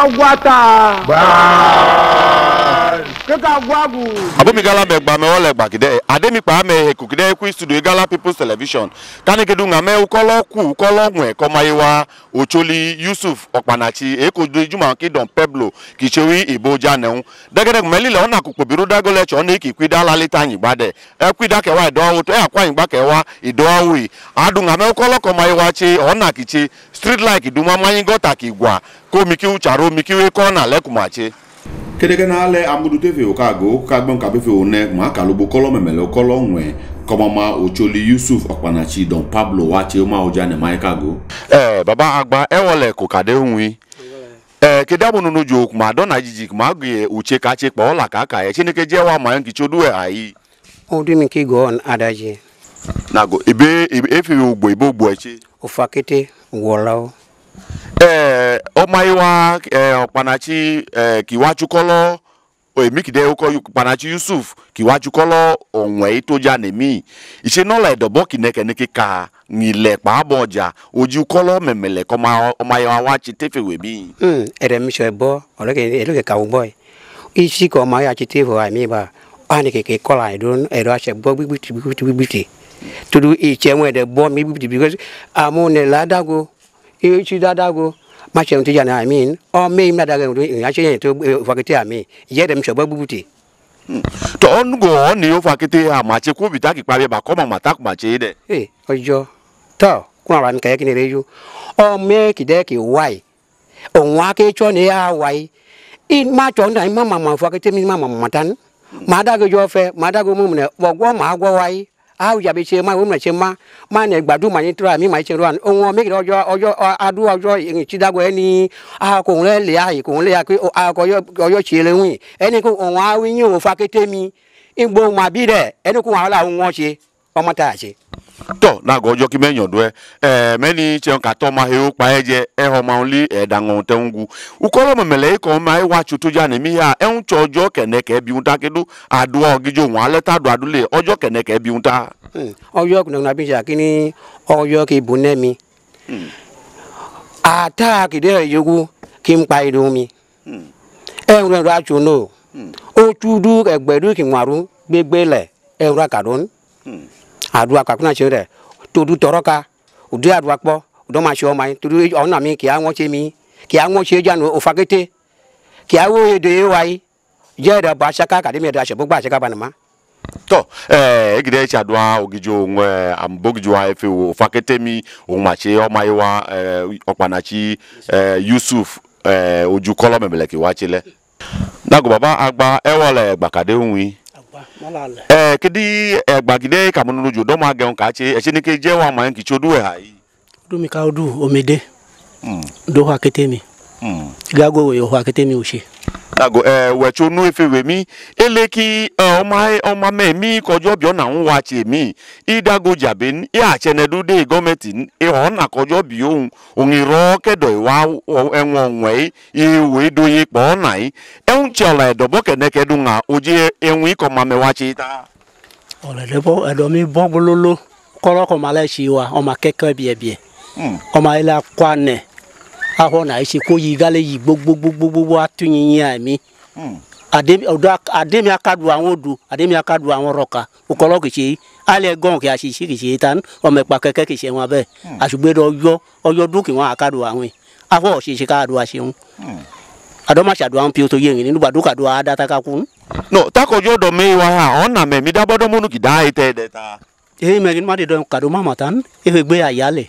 wawata. Bye. abụmi gala megba me ole gbagide ademi kpa ame ihe kugide studio e gala people's television kanikedu nga me ukolo ku ukolo nwe komayiwa ocholi yusuf okpanachi ekodo juma kidon peblo kichewi ibo janeu ọ na ona kukpo biru dagole cho na ikikwida lalita anyi gbade ekwida e kewa ido awu to akwa anyi gbakewa ido awu adu nga me ukolo komayiwa chi ona kichi street like duma manyi gota kigwa ko mikiu charo mikiwe kona lekumachi kedeke na ale amudute feo ka go kagbon kape feo ne ma kalobo kolo memele kolo nwe kọmama ocholi yusuf ọkpanachi don pablo wache ma ụja na maịka go ee baba agba ewole kokade nwi ee kedu abụnụnụ ji okwu ma adọ na jiji ma agụghị uche k'achị chi kpa ọla ka aka ya chineke jewa ma nkichi odue ayi odumi nke gụọ adaji nago ebe efere ugbo ebe ogbo echi ụfakete gwọlao ọmaiwa ọkpanachi kiwachukọlọ emikide ụkọ ọkpanachi yusuf kiwachukọlọ onwe itoja nemi isenọla edobo kinekeneke ka ngile kpaabọ ọjà ojú kọlọ mẹmẹlẹ kọ ọmaiwa wa tefewe bi. isi ọmọ kọla gbigbiti bọ gbigbiti ichi dadago machem tija na amin o me im dadaga ndo nyache yen to fakete ami ye dem shobo bubuti to on go on yo fakete amache ko bitaki pare ba ko mama tak mache de eh ojo to kun ara nka yekini reju o me kideki why òun akéjọ ni a wáyé májọ náà má màmá fún akéjọ mi má màmá tán màá dágéjọ fẹ màá dágé mọmọ nẹ wọgbọ ma gbọ wáyé. awu ya be che ma wo ma che ma ma na gbadu ma ni tra mi ma che ro an onwo mi ro ọjọ́ ọjọ́ adu ọjọ́ irin ti dago ẹni a le a ko nle a pe a ko yo yo che win ẹni ko onwo awu yin o fa kete mi igbo ma bi ta ọjọ kí mẹyàn dọ ẹ ẹ mẹni tiẹn katọ ma he ó pa ẹ jẹ ẹ họ ma ń lé ẹdàngàn ọjọ ta ọyọ kunakuna kini ọyọ ke bonẹ mi ata kide yogo ki n pa iru mi hmm. ẹrù ẹrù atsono hmm. otudu ẹgbẹdu kìnwaru gbégbé lẹ ẹrù akadun adu hmm. akakuna tse rẹ todu tọrọka odu adua kpọ odu ma tse ọma yi todu ọna mi kìá wọn tse mi kìá wọn tse dza nu ofakete kìá wo edo ye wa yi jẹ ẹdọ bọ asaka kàdé mi ẹdọ asẹ gbogbo asaka banama. tɔ ɛɛ egide eh, etsa do a ogidzo ŋu ɛɛ ambo gidzo a efe wo fa kete mi oŋumatsi ɔma wa ɛɛ eh, ɔkpanatsi ɛɛ eh, yusuf ɛɛ ojukɔlɔ kɔlɔ mɛmɛlɛ ke wa lɛ nago baba agba ɛwɔ le gbakade ŋui ɛɛ kedi ɛgbagide kamununu dzo dɔmɔ agɛn katsi etsinike dze wa ma nkitsi odu ɛha e yi. dumi ka hmm. hmm. o du omede do hɔ akete mi gago wo ye hɔ mi o se. dago ee wecha onu efe wee mi eleki ọmamemi kọjọ bịọ na nwa chemi ịdago jabin ịhachenedude gọọmenti ịhọ na kọjọ bịọ ohun onirọ kedo iwa enwe onwe iwe doye kpọọ na yi ehun chiola edobo kenekedu na oje enwe ikọmamewachi ta ọlẹdẹbọ ẹdọmi bọgbọlolo kọlọkọ malẹ ṣi wa ọmọ akẹkọọ bíẹbíẹ hmm. ọmọ ayélujára kọ anẹ aho na ese ko yi gale yi gbogbo gbogbo gbogbo atunyin yin ami hmm. ademi akadu àwọn odu ademi akadu àwọn rọka okolo kìí alẹ gan kì í ṣiṣi kì í ṣe tan ọmọ ẹpa kẹkẹ kì í ṣe wọn bẹẹ àṣùgbẹdọ ọyọ ọyọ dúkì wọn akadu àwọn yìí afọ òṣìṣẹ káàdù àṣeun àdọmọṣàdù àwọn pio tó yé yìí nígbà dúkàdù àádátakákún. no takojú ọdọ mi wa ọ̀nà mẹ̀mí dábọ́dọ́ múnú kì í dá ètè e ẹ̀dẹ̀ta. E èyí mẹ́rin má dé dọ́ kàdó má mà tán èfè gbé àyálẹ̀.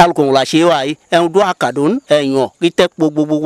alukongla se wa ye ɛn do a ka don ɛnyɔ kitɛ kpo gbogbo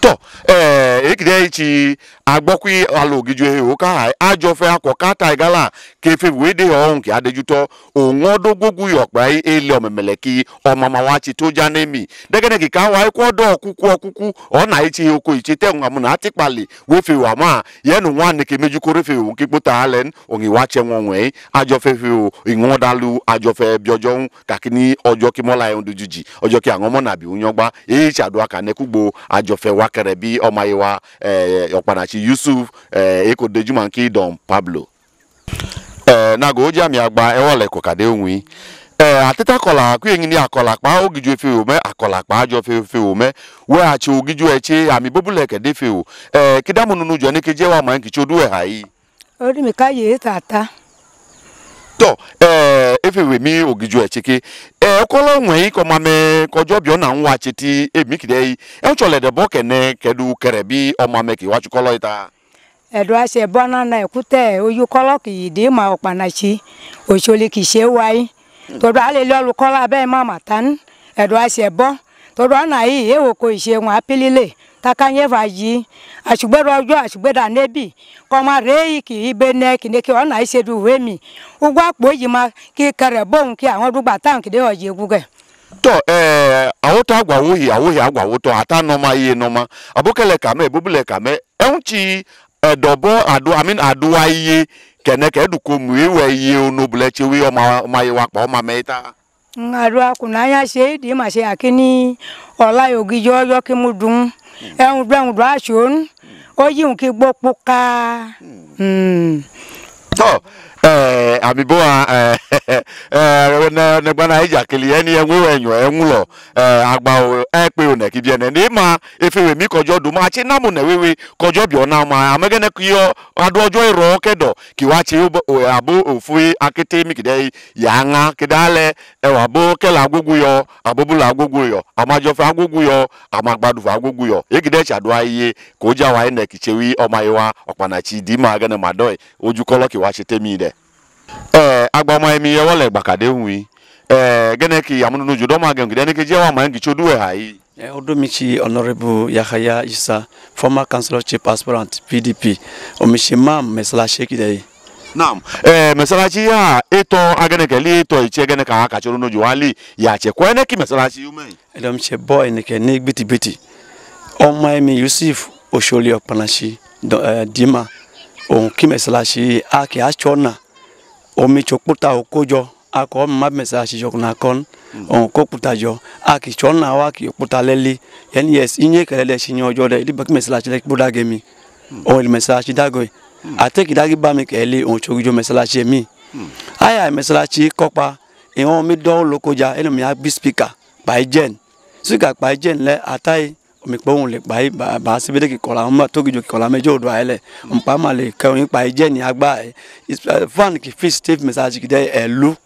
tọ ee eh, ekide agbọkwi ala ogiju eho ka ajọfe akwọ kata gala ka efe wee de ọhụụ nke adejutọ onwodo gbogbo yọkpa ele omemeleki ọmamawachi toja nemi degenegi ka awa ikwu ọdụ ọkwụkwụ ọkwụkwụ ọ na ichi oko ichi te nwa m na atịkpali wefe wa ma yenu nwanne ka emejukọrọ efe wo nke kpota alen onyiwache nwenwe ajọfe feo inwọdalu ajọfe biọjọ kakini ọjọ kimọla ya ndujuji ọjọ ki aṅọmọ na bi onye ọgba adụ aka nekugbo ajọfe fɛ wa kɛrɛ bi ɔma ye wa ɛɛ yusuf ɛɛ eh, eko dejumanki dɔn pablo. ɛɛ eh, nago o jami agba ɛwɔ lɛ kɔkade ohun eh, ɛɛ ateta kɔla ku eyin ni akɔlakpa ogijo efe o mɛ akɔlakpa adzɔ fefe o mɛ wɛ atsi ogijo ɛtsi ami bubu lɛ kɛde fe o ɛɛ kidamu nunu jɔ ne kedze wa ma nkitsi o du ɛha yi. o de mi ka ye ta ta. efewe eh, mi ogiju echeke ekola eh, nwe iko mame kojo bio na nwa cheti emikide eh, enchole de bokene kedu kerebi omame ki wachukolo ita edo ase bona na ekute ki ma ki se to do lo tan ase bo to do na yi ko ise takanyeva yi ashugbero ọjọ ashugbeda nebi kọma rei ki ibe ne kineke ọna isedu uwe mi ugbo akpa oyi ma ki kere bom ki àwọn dugba tan kide ọyi egwu gẹ. tọ ẹẹ àwọn tó yi àwọn eh, yìí àwọn yìí àgbà àwọn tó àtà nọọma yìí nọọma abókẹlẹ kàmẹ ebóbulẹ kàmẹ ẹhún ti ẹdọbọ eh, àdó àmì àdó ayé kẹnẹkẹ ẹdùkọmù ewé iye onobulẹ tí wí ọmọ ayé wa pa ọmọ mẹta àdúrà kùnà yà ṣe é dì í mà ṣe àkíní ọ̀la ògìjọ́ ọjọ́ kí mo dùn ún ẹ̀hùn gbẹ̀hùn dùn àṣọ ó yíhun kí gbó puka. Hmm. Hmm. tọ́ eh amibo a eh eh na na ija kili eni enwe enyo enwu agba o e pe o na ma efewe mi kojo du ma chi na mu na wewe kojo bi ona ma amegene ku yo adu ojo iro kedo ki wa chi abu ofu akete mi kide ya nga kidale e wa bo kela agugu yo abubula agugu yo amajo fa agugu yo amagbadu fa agugu yo egide cha do aye ko ja wa ene ki chewi omayiwa ma gene madoi oju kolo ki wa chi temi de ɛɛ agbama mi yɛ wɔlɛ gbakade ŋui ɛɛ gɛnɛ ki amununudzo dɔ ma gɛn ki dɛni ki jɛ wa ma ki tso du ɛ hayi. odomichi honorable yahaya isa former councillor chief aspirant pdp omishimam mesala sheki dɛ ye. naam ɛɛ mɛsalaci ya etɔ agɛnɛkɛ li etɔ itse gɛnɛ ka akatsi ɔlɔ n'odzo ali yatsɛ kɔ ɛnɛ ki mɛsalaci yi mɛ. ɛdɔmitsɛ bɔ ɛnɛkɛ ní gbitigbiti ɔmɔ ɛmi yusuf osoli ɔkpanasi dima òun kí mɛsalaci omitsokputa okojɔ akɔ mmamesa asizɔkuna kɔn ɔn kokputajɔ akitsɔna wa kiyokputa lɛ li yanni yɛ inye kɛlɛ lɛ sinyɔ jɔ dɛ ibi kɛmɛ silasi lɛ kpo dage mi ɔn ɛmɛ silasi dagoe ate kidagi ba hmm. e mi kɛli ɔn tsogidzo mɛ silasi yɛ mi aya ɛmɛ silasi kɔkpa ìwọ̀n mi dɔwɔ lokoja ɛnumí agbi spika kpa ijen spika kpa ijen lɛ ata yi omikpɔŋu le gba yi ba ba sebe de kikɔla ma togi dzo kikɔla me dzo do ayi lɛ mpa ma le kɛ onyi kpa yi dze ni agba fan ki fi steve message ki de ɛlu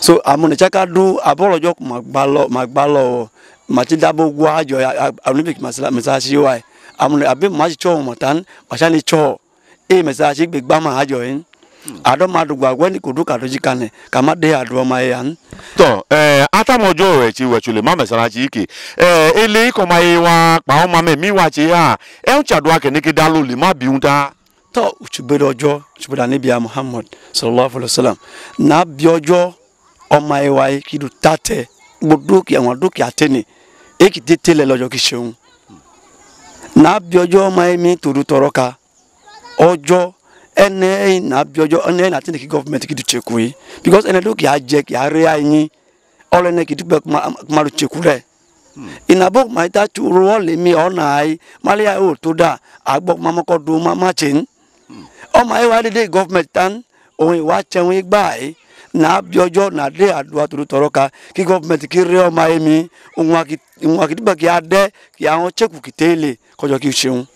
so amunitsaka do abɔlɔdzɔ ma gbalɔ ma gbalɔ matidabo gu adzɔ ya olympic message wa amu ne abe matsi tsɔ mɔtan matsani tsɔ eye message gbegba ma adzɔ yi. Ado madu gwa gweni kuduka tujikane kama de adwa mayan. E to, eh, ata mojo we chi we chule mame sana chi iki. Eh, ili iko maye wa kwa hon mame mi wa chi ya. Eh, uncha duwa ke niki dalu li ma biunta. To, uchubi dojo, uchubi da nibi ya Muhammad sallallahu alayhi e wa sallam. Na biojo o maye wa iki du tate. Buduki ya mwaduki ya e teni. Iki ditile lojo kishu. Na biojo maye mi turutoroka. Ojo. Ojo. ene na abịa ọjọọ ene na tineke gọọmenti kidu chekwu yi because ene doki aje ki arị anyị ọrụ ene kidu kpe kumaru chekwu re ina bọ ma ita tu ruọ lemi ọ na ayi mali ya o to da agbọ mama mọkọ do ma ma chen ọ ma ewa dede gọọmenti tan òun ìwà chẹun igba ayi na abịa ọjọọ na de adua toro tọrọ ka ki gọọmenti ki rịọ ma emi òun wa ki dịgba ki adẹ ki àwọn chekwu ki tẹ́lẹ̀ kọjọ ki ṣeun.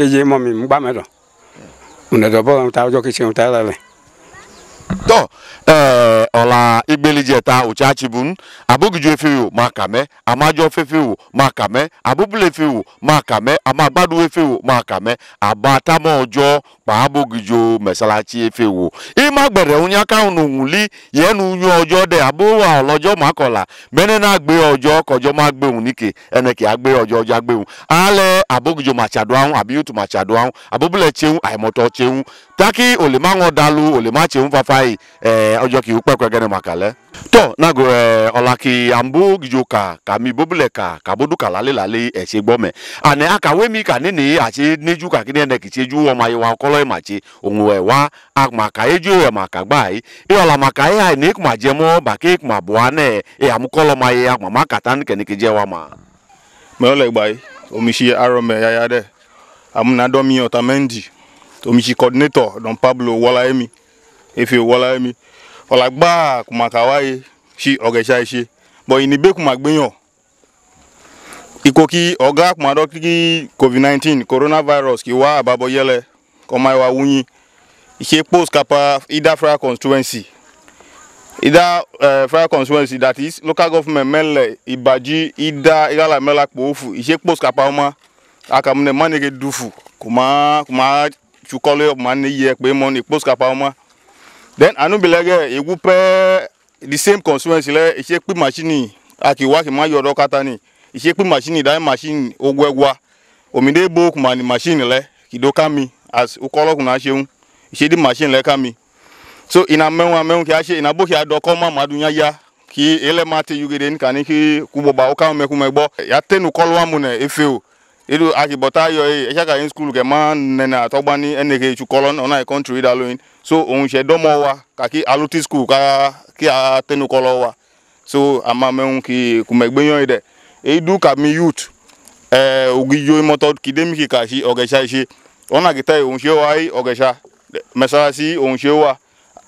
te je momi mu gbame do une do bo ta jo ki se ta la le tọ ee ọla igbelijeta ụchachibun abụgiju efewo maka mee amajọ fefewo maka mee abụbụla efewo maka mee amagbadu efewo maka mee abatamọjọ kpa abụgijo mesalachi efewo ịma gbere onye aka ụnụ nwuli yenu unyu ọjọ dị abụwa ọlọjọ makọla mene na agbe ọjọ kọjọ ma agbenwu nike eneke agbe ọjọ ọjọ agbenwu ale abụgijo machado ahụ abiutu machado ahụ abụbụla chenwu aimọtọ chenwu taki olema ṅụdalụ olema fafa ai ọjọ́ kì í pẹ́ kwẹ́gẹ́ ni màkàlẹ́. tọ́ nago ẹ ọ̀làkì àmbó gìjò kà kàmi bóbulẹ̀ kà kàbódù kà lálẹ́ lálẹ́ ẹ̀ ṣe gbọ́ mẹ́. àní akàwé mi kà ní ní àti níjú kàkínní ẹnẹ kìí ṣejú ọmọ ayé wa kọ́lọ́ ẹ̀ mà ṣe òun ẹ̀ wá àmàkà ẹjọ́ ẹ̀ màkà gbà yìí. ẹ ọ̀làmàkà ẹ̀ àìní kùmà jẹ mọ́ bàkẹ́ kùmà bọ̀ á nẹ̀ ẹ̀ àmúkọ́lọ́ ma yẹ àmàmà kàtá ní kẹ̀níkẹ́ jẹ́ wa mà. mẹ́ọ̀lẹ̀ gbà yìí omi ṣe coordinator don pablo wọláyémi Efe wala mi wala gba kuma kawaye shi oge sha shi bo ini be kuma gbeyan iko ki oga kuma covid nineteen coronavirus ki wa ababo yele ko mai wa wunyi post kapa ida fra constituency ida uh, fra constituency that is local government mele ibaji ida igala mela kpofu ise post kapa ma akamune manege dufu kuma kuma chukole maneye pe mo ni post kapa ma then anu bi lɛgɛ egu pɛɛ the same consulency lɛ ise kpi machine aki wa ki ma yɔ dɔ kata ni ise kpi machine da machine ogwɛgwa omide bo book ni machine lɛ kido ka mi as call ukɔlɔ kuna se ŋu ise di machine lɛ ka mi so ina mɛŋu amɛŋu kia se ina bo kia dɔ kɔma ma du ya. ki ele ma te yugede ni kani ki kuboba wo ka mɛ kumɛ gbɔ ya te nu kɔlɔ wa mu nɛ efe o idu asibɔta yɔ ye ɛsaka yin sukulu kɛ ma nɛnɛ atɔgba ni ɛnɛke tsu kɔlɔn ɔna yi kɔntri da loyin so ohun sɛ dɔmɔ wa kaki aluti sukulu ka ki a tenu kɔlɔ wa so ama mɛhun ki kumɛgbe yɔn yi dɛ idu kami youth ɛɛ ogijo mɔtɔ kidemi kika si ɔgɛsa ise ɔna kita yi ohun sɛ wa yi ɔgɛsa mɛsalasi ohun sɛ wa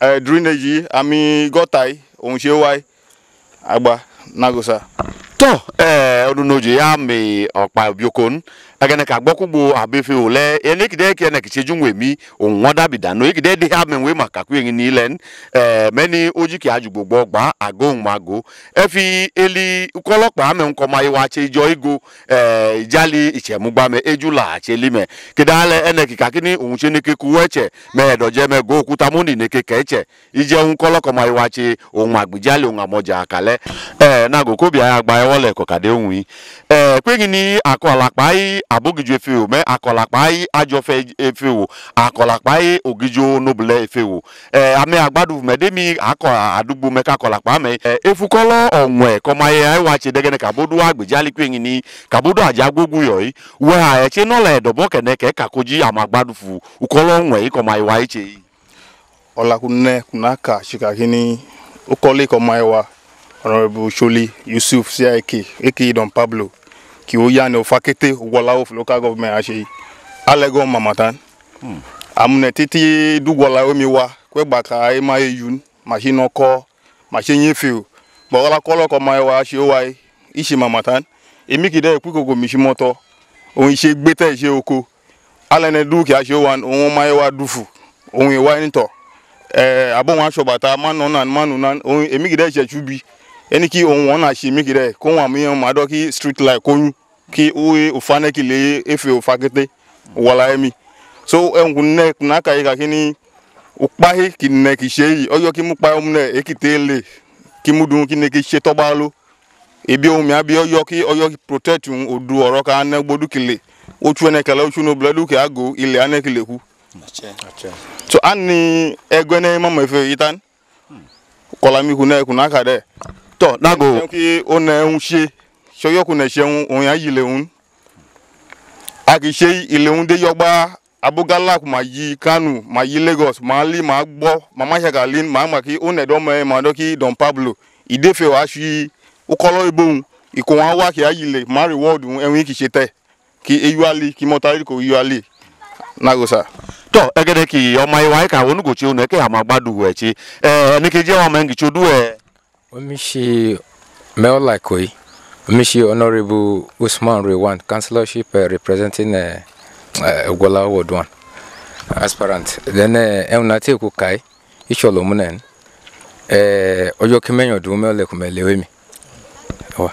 ɛɛ drainage ami gɔta yi ohun sɛ wa yi agba nagosa to eh, onunoji ya mi ọkpa obiokon agana ka gbɔkugbo abefe o lɛ ene kide kia na kiseju ŋu emi òun dabi dànù eke de de ame ŋu ema kaku eyin ni lɛ eh, ɛɛ mɛni ojú kìí adzugbo gbɔ gba ago ŋmago efi eli kɔlɔkpa ame ŋkɔma yi wa tse jɔ ego ɛɛ eh, jali ìtsɛmugba mɛ edu la atse li mɛ kede alɛ ene kika kini òun tse neke ku ɛtsɛ mɛ ɛdɔjɛ me go okuta mu ni neke kɛ ɛtsɛ idze ŋu kɔlɔkɔma yi wa tse òun agbijali òun amɔdza kalɛ ɛɛ eh, nago kobi ayagba yɛ wɔlɛ kɔkade ŋu yi ɛɛ kpe abogiju efewo mɛ akɔlakpayi adzɔfɛ efewo akɔlakpayi ogidzo nobilɛ efewo ɛ ame agbadu mɛ demi akɔ adugbo mɛ kakɔlakpa mɛ ɛ efukɔlɔ ɔnwɛ kɔmayɛ ayiwatsi dɛgɛnɛ kabodo agbedze alikpe ŋini kabodo adzagbogbo yɔyi wɛ ayɛtsi nɔlɛ dɔbɔ kɛnɛ kɛ kakodzi ame agbadu fu ukɔlɔ ɔnwɛ yi kɔmayɛ wa ayitse. ɔlakunɛ kunaka sikakini ukɔli kɔmayɛ wa honorable yusuf siaike eke don pablo k'o yan o fakete wɔlawo local government ase alɛgɔn mamatan hmm. amuna titi dugɔlawo mi wa k'e gba ka ema ye yun machine kɔ machine yin fi o bɔgɔla kɔlɔ kɔ ma ye wa ase wa ye isi mamatan emi k'i dɛ kpikoko misi mɔtɔ òun ise gbẹtɛ ise oko alɛnɛ du k'i ase wa òun ma ye wa dufu òun ye wa ye nitɔ ɛɛ eh, abo wọn manu nan manu nan òun emi k'i dɛ sɛtu bi. eni ki ohun wọn na ṣe mí kiri ẹ kó wọn àmì yẹn màdọ kí street light kóyún kí wúwe òfanẹkìlẹ efe òfakete wọlá so ẹnkùn nẹ nàka yìí kàkí ni òkpáyé kì nẹ kì ṣe yìí ọyọ kí mú kpáyé ọmú nẹ lè kí mú dùn kí ne kì ṣe ló ebi ohun mi abi ọyọ kí ọyọ kí protect odu to nago ki ona un se soyo kuna se un on ya yile un a ki se ile un de yogba ma yi Kano ma yi Lagos ma li ma gbo ma ma shagalin ma ma ki ma ma do ki Don Pablo idefe wa iko ayile reward kì í ṣe tẹ kí yu ali tọ ẹgẹdẹ kì í ọmọ ìwà ẹka o àmọ agbádùn ẹ ti ẹ ẹni kejì ọmọ ẹ. Omishi Meolakoi, Omishi Honorable Usman Rewan, Councillorship uh, representing uh, uh, Ugwala Ward 1, aspirant. Then Eunati uh, Kukai, Icholomunen, uh, Oyokimenyo Dume Lekumelewe mi. Oh.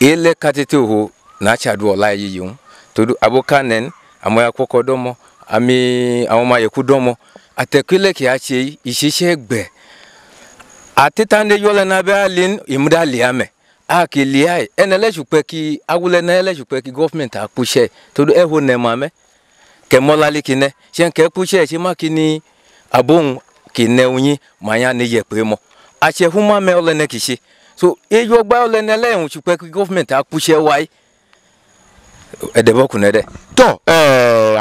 ele katete ho na acha do ola yiyi ho todo abokanen amoya kokodomo ami awoma yekudomo atekile ki achi isise egbe atitande yole na be alin imuda liame akili ai enele chupe ki awule na ele chupe ki government akuse todo eho ne mame kemolali kine se nke kuse se makini abon kine unyi manya ne yepe mo ache huma me ole kishi so eyo gba ọlẹni ẹlẹrun ti pẹ kí gọọmenti akúṣẹ wáyé ẹdẹbọkùn ẹdẹ. tọ ẹẹ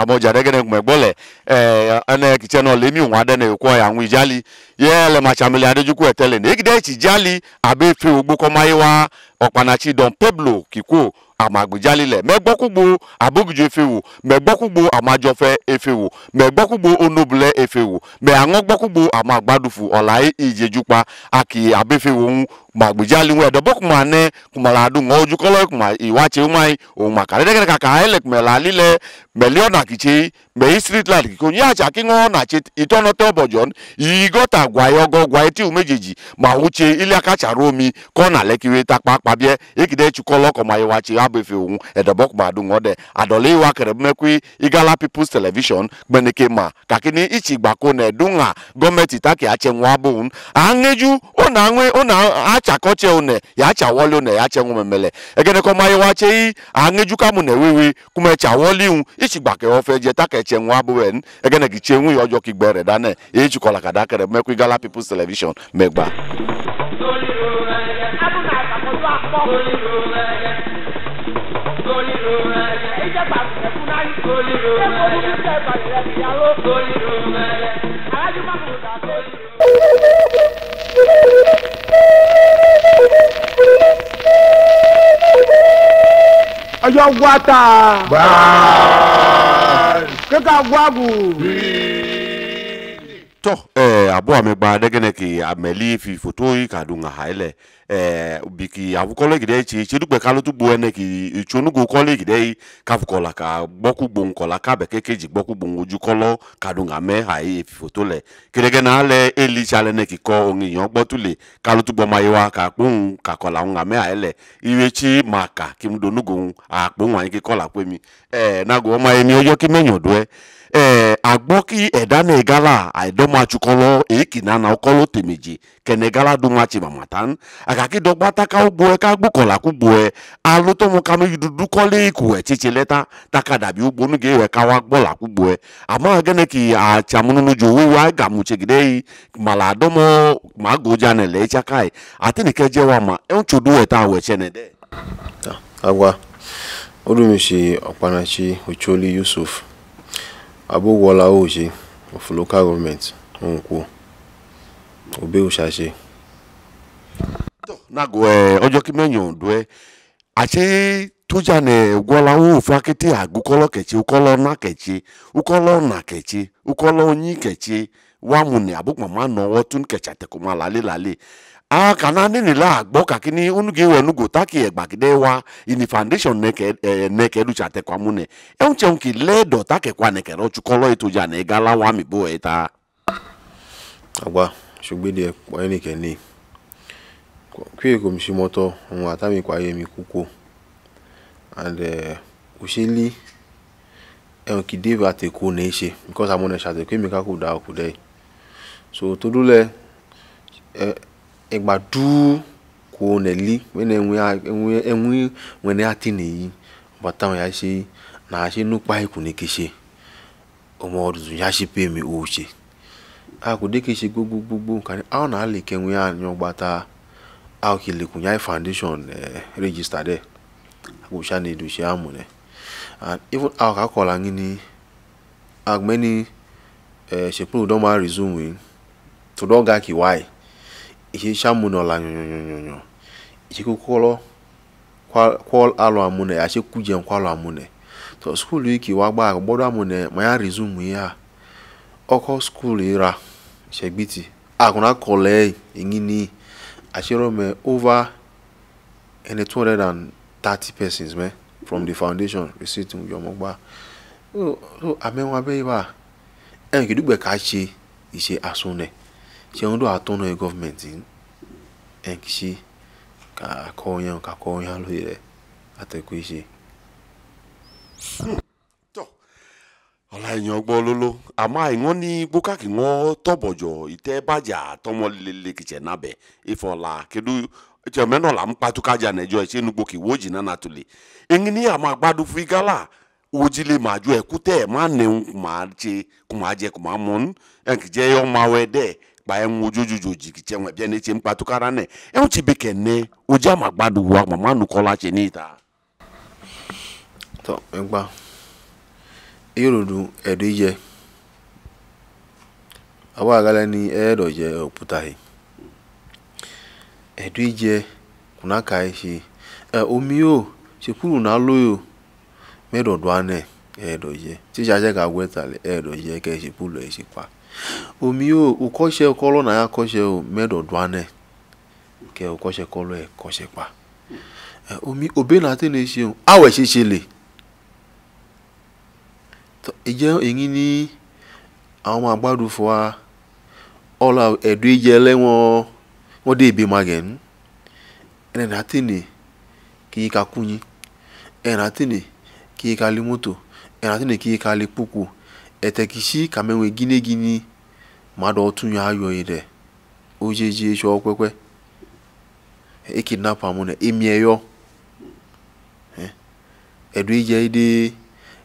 amọjà dẹgẹdẹ gbẹgbọlẹ ẹẹ ẹnẹ kìtẹ náà lẹmi òun adẹnẹ yòókù ẹ àwọn ìjálí yẹ ẹ lẹmàṣàmìlẹ adéjúkú ẹ tẹlẹ ní èkìdẹ ìtìjálí àbẹfẹ ogbókọmáyé wa ọ̀pànàtì don pablo kíkó amagbujalile mɛgbɔkugbo abogijo efewo mɛgbɔkugbo amadzɔfɛ efewo mɛgbɔkugbo onobulɛ efewo mɛ aŋɔgbɔkugbo amagbadufu ɔlayi idzedzukpa aki abefewo ŋu magbedzali ŋu ɛdɔbɔ kuma nɛ kuma la do ŋɔ odzukɔlɔ kuma iwatse ŋu ayi ohun makalɛ dɛgɛ kaka ayɛlɛ kuma la li lɛ mɛliɔna kitse mgbe street land gị onye acha akị ṅụọ na ịtọnọta ụbọchị igota gwa ya ọgọ gwa eti umejeji ma wuchie ili aka chara omi ọ na lekiri takpa kpabie ikide chukwolọkọ ma iwachi abụ efe owu edebọkmadungode adola iwa kere mmekwi igala peoples television gbeneke ma kini ichi gbako na edunha gọọmenti taki achenwa abụun aṅeju ona aṅụ ụna achakọche one ya achawoli one ya achenwu memele egenekọ ma iwache aṅeju kamụ na ewewe kumechawoliwu ichi gbake ofe je take kɛkyɛ ŋu abowɛ eke ne kitse ŋu yɔdzɔ kigbɛ rɛ da nɛ eye tsi kɔla kada kɛ rɛ mɛ kui gala people's television mɛ gba. wá tà. gbàá kika gwagu. to eh abu amegba adegeneki ameli fi foto yi kadunga haile Eh, biki avụkọla gide iche iche dukpe kalụ tugbo ene ka ichu onugo kọla gide kavụkọla ka gbọkwugbo nkọla ka bekee ka eji gbọkwugbo ngwoju kọlọ kadunga mee ha efifotole kerege na ale elichale ne kikọ ongiyan gbọtule kalụ tugbo mayiwa ka akpụnwụ ka kọla nga mee ha ele chi maka kimdo onugo akpụnwụ anyị kikọla kwemi ee eh, nago ọma emi ọjọ kimenyodue ee agbọ ki eh, edana egala aidọmachukọlọ eki na na ọkọlọ temeji kenegala dumachi mamatan aka kakidogba taka ugbue ka gbukọla kwugbuo alụtọmụkanụ yidudu kọla ikuwe chichi leta taka ugbonu ga-ewe kawa gbọla kwugbuo amaghị gịnị ka achamununu ji owuwe anyị ga-amụchigide yi mala e, adomo e. e ma agụja na ele chakai ma nchudu weta wechenede agwa olumisi ọkpanachi ocholi yusuf abụgwọla oji of gọọmenti obe nagoɛ ɔdzɔ eh, kimɛnyɔ doɛ eh. atse tudza nɛ ugɔlawo ofe akete agukɔlɔ kɛtse ukɔlɔ na kɛtse ukɔlɔ na kɛtse ukɔlɔ nyi kɛtse wamu nọ kana la gbɔ kakini enugo taki wa ini foundation nɛkɛ ɛɛ eh, nɛkɛ du tsi atɛkɔamu nɛ ɛnutse ŋuki dɔ takɛ kɔ yi egala agba kwiyekumshimoto ngwatami kwayemi kuko and uh, ushili enkideve eh, eh, ateko na eshe because amonesha ateko emeka kwu da so tolule ịgba duu kwuo n'eli enwe nwere ati na-eyi bata ya na ṣe nukpa ikwu na keshe ọmọ ọdụdụ ya ṣe pe mi oche ọ na-alè ya au kilikunyai foundation eh, register there akushani dushe amune and even au kakola ngini agmeni eh, shekulu don ma resume in to don ga kiwai ihe shamuna ola nyonyonyonyo ishekukolo kwal alo amune ya shekujen kwalo amune to skulu iki wa gba gbọdọ amune ma ya resume ya ọkọ skulu ira shegbiti akuna kọlẹ ẹyin ni àṣírò mẹ́ over ẹni two persons man, from the foundation receiving receipt yọmọgbà so amẹ́wọ́n abẹ́yẹ́ bá ẹnì kìdúgbẹ̀ ká ṣe ìṣe àsunẹ̀ ṣe ń lọ àtọ́nà ẹ̀ gọ́fìmẹ̀ntì ẹ̀ kì í ṣe kakọ́ yan kakọ́ yan lóye rẹ̀ àtẹ̀kọ́ she. ọ̀la èèyàn ọgbọ́n lólo àmọ́ àìwọ́n ní gbókàkì wọn tọ̀bọ̀jọ̀ ìtẹ́ bàjá tọmọ lele kìjẹ́ nàbẹ̀ ifọ̀ ọ̀la kedu jẹ̀mẹ́nà là ń patukájà nẹjọ́ ẹ̀ ṣé nugbó kì wọ́ọ̀jì náà nà tòlè ẹ̀yìn ní àmọ́ àgbàdo fi gálà wojile màjọ ẹ̀kú tẹ̀ ẹ̀ ni nẹ̀hún kùmà jẹ kùmà jẹ kùmà ọmọ awẹ́ ẹ̀ ń jì kìjẹ́ wọn ní ṣe ń Ịrụrụ ẹ̀dọ̀ ijẹ ababagala ni edoje eyedwa ijẹ oputahi ẹ̀dọ̀ ijẹ kunakaishi e, omio shekuru naloyo mẹdọ dwane eyedwa ijẹ tishajẹ kagwetale eyedwa ijẹ keshi pulo eshikpa omio ukọshẹ kọlọ na ya kọshẹ o mẹdọ dwane ke ukọshẹ kọlọ ẹ kọshẹ kpa omi obe na tẹle ṣeun awẹ ṣeṣe le. ìjẹ́ èyí ní àwọn ọmọ agbádùfọ́ a ẹ̀dọ́ ìjẹ́ lẹ́wọ̀n wọ́n dé ìbí ẹ̀rẹ̀ kí yíká ẹ̀rẹ̀ kí yíká lé mọ́tò ẹ̀rẹ̀ náà kí yíká lé púpù ẹ̀tẹ̀kìsí kàmẹ́wé gine màdọ̀ ọ̀tún yà ayọ̀ yìí dẹ̀ ó pẹ́pẹ́ ẹ̀yọ́ ẹ̀dọ́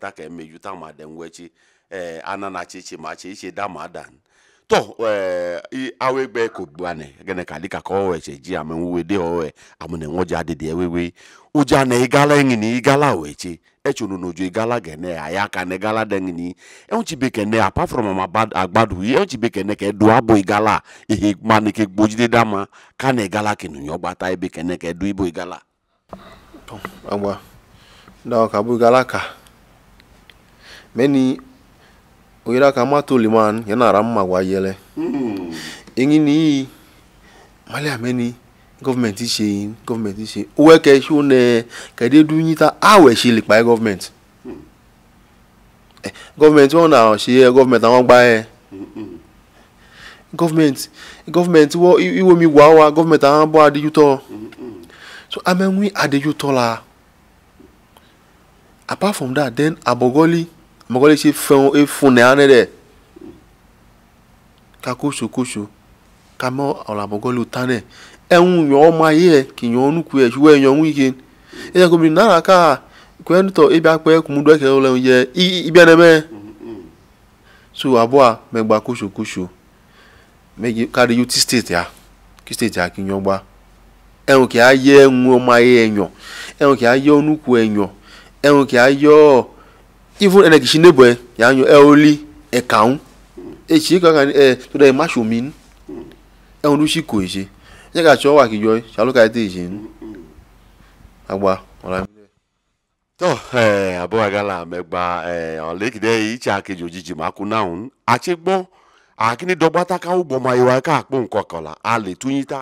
ta ke meyuta maden wechi eh anana chichi ma chichi da madan to eh awegbe kogbane gene kalika ko weche ji amenwe de owe amune nwoja adede ewewe uja na igala ngini igala wechi echunu no igala gene ayaka ne gala dengini enchi beke ne agbadu e igala ihe gbojide dama ka na ịgala na abugala ka meni oyera ka matoli man yana ram magwa yele ingi ni mali ameni government ṣe se government se owó ẹkẹ ṣó nẹ kẹdẹ dún yín ta àwẹ se lè pa ẹ hmm. eh, hmm. government government wọn náà ṣe ẹ government àwọn gbá ẹ government iwomi wà wá government àwọn bọ adéjútọ hmm. so la. apart from that then abogoli abogoli si fɛn efun ne ane dɛ kakoso koso abogoli o tan dɛ ɛnu nyɔɔ ma yi yɛ ki nyɔɔ nuku yɛ suwɛ nyɔɔ nu yike eya komi nara ka kɔɛ nutɔ ebi n'eme ibi so aboa a gba koso koso ka state ya ki state ya gba kì ẹ̀hún kì á yọ ọ́ even ẹnẹ kì í ṣe nebo ẹ yà á yan ẹ ó lé ẹ kàún ẹ ṣì kankan ẹ tó dẹ ẹ má ṣòmí ní ẹ̀hún ló ṣì kò ṣe ẹ ká ṣọ́ wà kíjọ ṣàlùkà ẹ tẹ̀ ṣe ní agba ọ̀la. tọ́ ẹ abọ́wágálà mẹ́gba ẹ ọ̀lẹ́kìdẹ́ yìí ṣe àkejì òjijì máa kú náà ń àṣegbọ́n àkíní dọ́gba tákàwọ́ bọ̀ máa yọ ẹ̀ka àpò nǹkan kọ̀ọ̀la a lè tún ta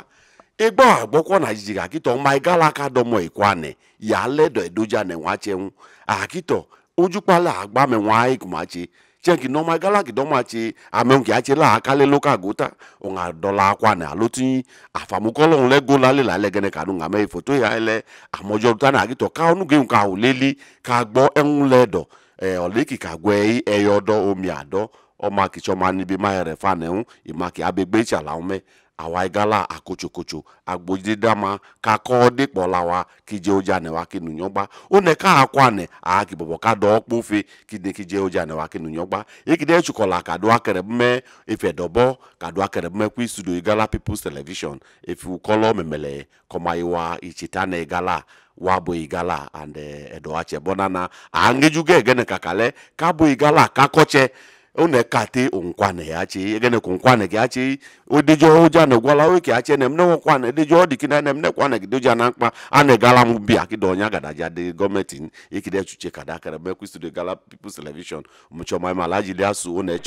egba gbokwo na jijiri akito maigala aka domo ikwane ya ledo edoja ne wachewu akito ojukpala agbame nwa ikumachi chenki no maigala kidomachi amenki achela akale loka gota onga dola akwane aloti afamukolo le gola la legene kanu ngame foto ya ele amojo tana akito ka onu ge nka oleli ka gbo enwu ledo e ka gwe eyodo omi awai gala akochokocho agbojidama kako dikpola wa kije oja ne wa kinu nyogba one ka akwa ne a ki bobo ka do okpo fe kide kije oja ne wa kinu nyogba ikide chukola ka do akere me ife dobo ka do akere me ku studio igala people's television if you call memele koma iwa ichita na igala wabo igala and edoache eh, bonana angejuge gene kakale kabo igala kakoche unekati unkwane yachi egene kunkwane yachi odijo oja no gwala wiki achi ne mno kwane dijo odikina ne mne kwane gidoja na nkpa ane gala mu bia kidonya gadaja de government ikide chuche kada kada me ku studio gala people's television mucho mai malaji dia su one